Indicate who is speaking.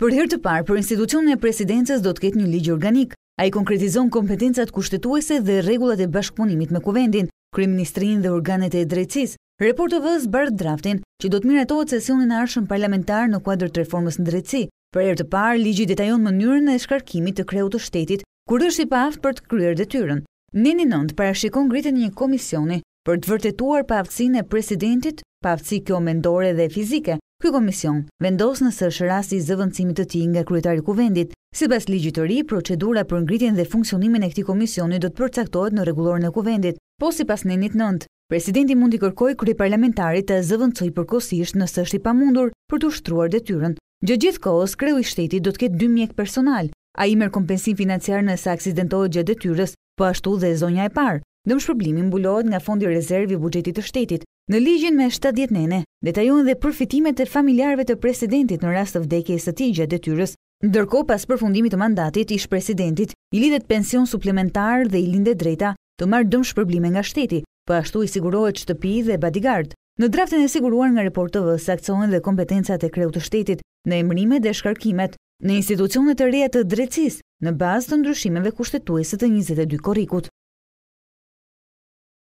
Speaker 1: Për herë të parë, për institucionin e presidencës do të ketë një ligj organik. Ai konkretizon kompetencat kushtetuese dhe rregullat e bashkëpunimit me kuvendin, kryeministrinë dhe organet e drejtësisë. reportovës tv bërë draftin që do të miratohet sesionin e arshëm parlamentar në kuadër të reformës në drejtësi. Për herë të parë, ligji detajon mënyrën e shkarkimit të kreut të shtetit kur është i paaft për të kryer detyrën. Neni 9 parashikon ngritjen një komisioni për të vërtetuar paaftësinë e presidentit, paaftësi kjo mendore dhe fizike, Ky komision vendos nëse është rasti zëvendësimit të tij nga kryetari i kuvendit. Sipas ligjit të ri, procedura për ngritjen dhe funksionimin e këtij komisioni do të përcaktohet në rregulloren e kuvendit, po sipas nenit 9. Presidenti mundi kërkoj kërë parlamentarit të zëvëndsoj përkosisht nësë është i pamundur për të ushtruar dhe tyren. Gjë gjithë kohës, kreu i shtetit do të ketë dy mjek personal, a i merë kompensim financiar nëse aksidentohet gjë dhe tyres, po ashtu dhe zonja e parë. Dëmë shpërblimin bulohet nga fondi rezervi i bugjetit të shtetit, Në ligjin me 70 nene, detajojnë dhe përfitimet e familjarve të presidentit në rast të vdekjes së tij gjatë detyrës. Ndërko, pas përfundimit të mandatit, ish presidentit, i lidet pension suplementar dhe i linde drejta të marrë dëmë shpërblime nga shteti, për po ashtu i sigurohet shtëpi dhe bodyguard. Në draftin e siguruar nga report të vë, dhe kompetencat e kreu të shtetit në emrime dhe shkarkimet në institucionet e reja të drecis në bazë të ndryshimeve kushtetuese të 22 korikut.